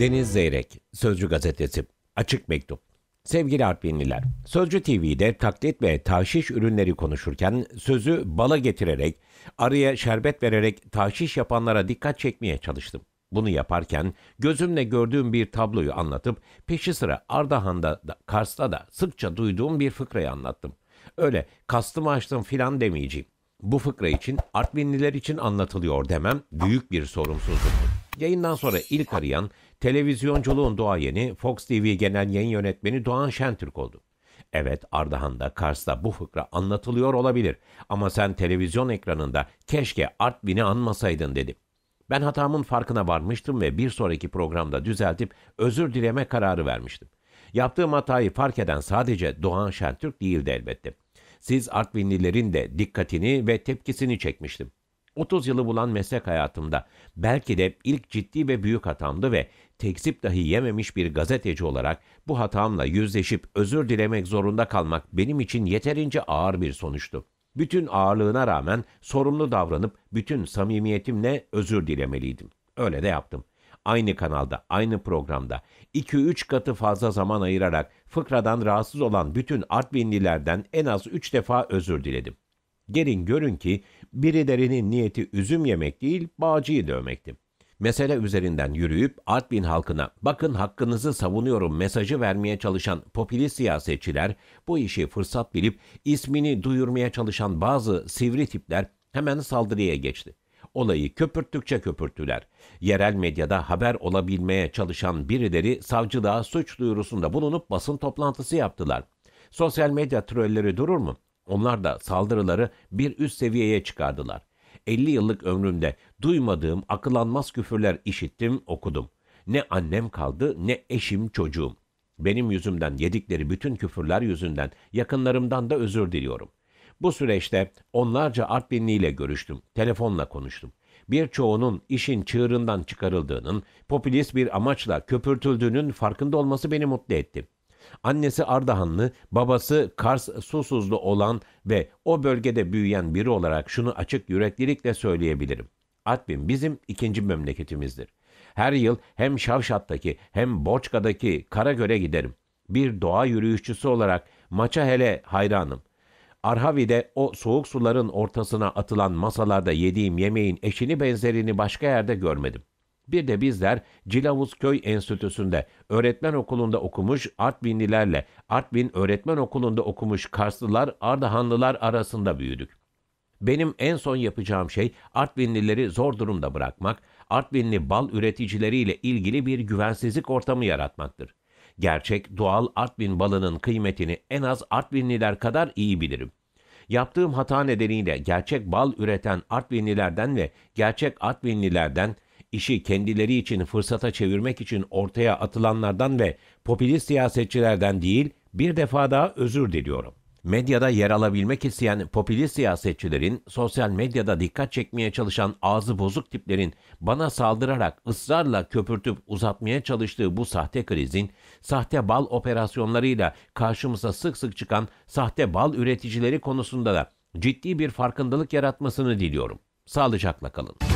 Deniz Zeyrek, Sözcü Gazetesi, Açık Mektup. Sevgili Artvinliler, Sözcü TV'de taklit ve tahşiş ürünleri konuşurken sözü bala getirerek, araya şerbet vererek tahşiş yapanlara dikkat çekmeye çalıştım. Bunu yaparken gözümle gördüğüm bir tabloyu anlatıp peşi sıra Ardahan'da da Kars'ta da sıkça duyduğum bir fıkrayı anlattım. Öyle kastımı açtım filan demeyeceğim. Bu fıkra için Artvinliler için anlatılıyor demem büyük bir sorumsuzluktur. Yayından sonra ilk arayan televizyonculuğun doğayeni Fox TV Genel Yayın Yönetmeni Doğan Şentürk oldu. Evet Ardahan'da, Kars'ta bu fıkra anlatılıyor olabilir ama sen televizyon ekranında keşke Artvin'i anmasaydın dedi. Ben hatamın farkına varmıştım ve bir sonraki programda düzeltip özür dileme kararı vermiştim. Yaptığım hatayı fark eden sadece Doğan Şentürk değildi elbette. Siz Artvinlilerin de dikkatini ve tepkisini çekmiştim. 30 yılı bulan meslek hayatımda belki de ilk ciddi ve büyük hatamdı ve tekzip dahi yememiş bir gazeteci olarak bu hatamla yüzleşip özür dilemek zorunda kalmak benim için yeterince ağır bir sonuçtu. Bütün ağırlığına rağmen sorumlu davranıp bütün samimiyetimle özür dilemeliydim. Öyle de yaptım. Aynı kanalda, aynı programda 2-3 katı fazla zaman ayırarak fıkradan rahatsız olan bütün Artvinlilerden en az 3 defa özür diledim. Gelin görün ki birilerinin niyeti üzüm yemek değil bağcıyı dövmekti. Mesele üzerinden yürüyüp Artvin halkına bakın hakkınızı savunuyorum mesajı vermeye çalışan popülist siyasetçiler bu işi fırsat bilip ismini duyurmaya çalışan bazı sivri tipler hemen saldırıya geçti olayı köpürttükçe köpürttüler. Yerel medyada haber olabilmeye çalışan birileri savcılığa suç duyurusunda bulunup basın toplantısı yaptılar. Sosyal medya trolleri durur mu? Onlar da saldırıları bir üst seviyeye çıkardılar. 50 yıllık ömrümde duymadığım akılanmaz küfürler işittim, okudum. Ne annem kaldı ne eşim çocuğum. Benim yüzümden yedikleri bütün küfürler yüzünden yakınlarımdan da özür diliyorum. Bu süreçte onlarca Artvinliyle görüştüm, telefonla konuştum. Birçoğunun işin çığırından çıkarıldığının, popülist bir amaçla köpürtüldüğünün farkında olması beni mutlu etti.'' Annesi Ardahanlı, babası Kars Susuzlu olan ve o bölgede büyüyen biri olarak şunu açık yüreklilikle söyleyebilirim. Artvin bizim ikinci memleketimizdir. Her yıl hem Şavşat'taki hem Boçka'daki Karagöl'e giderim. Bir doğa yürüyüşçüsü olarak maça hele hayranım. Arhavi'de o soğuk suların ortasına atılan masalarda yediğim yemeğin eşini benzerini başka yerde görmedim. Bir de bizler Cilavuz Köy Enstitüsü'nde öğretmen okulunda okumuş Artvinlilerle Artvin Öğretmen Okulu'nda okumuş Karslılar, Ardahanlılar arasında büyüdük. Benim en son yapacağım şey Artvinlileri zor durumda bırakmak, Artvinli bal üreticileriyle ilgili bir güvensizlik ortamı yaratmaktır. Gerçek doğal Artvin balının kıymetini en az Artvinliler kadar iyi bilirim. Yaptığım hata nedeniyle gerçek bal üreten Artvinlilerden ve gerçek Artvinlilerden işi kendileri için fırsata çevirmek için ortaya atılanlardan ve popülist siyasetçilerden değil, bir defa daha özür diliyorum. Medyada yer alabilmek isteyen popülist siyasetçilerin, sosyal medyada dikkat çekmeye çalışan ağzı bozuk tiplerin bana saldırarak ısrarla köpürtüp uzatmaya çalıştığı bu sahte krizin, sahte bal operasyonlarıyla karşımıza sık sık çıkan sahte bal üreticileri konusunda da ciddi bir farkındalık yaratmasını diliyorum. Sağlıcakla kalın.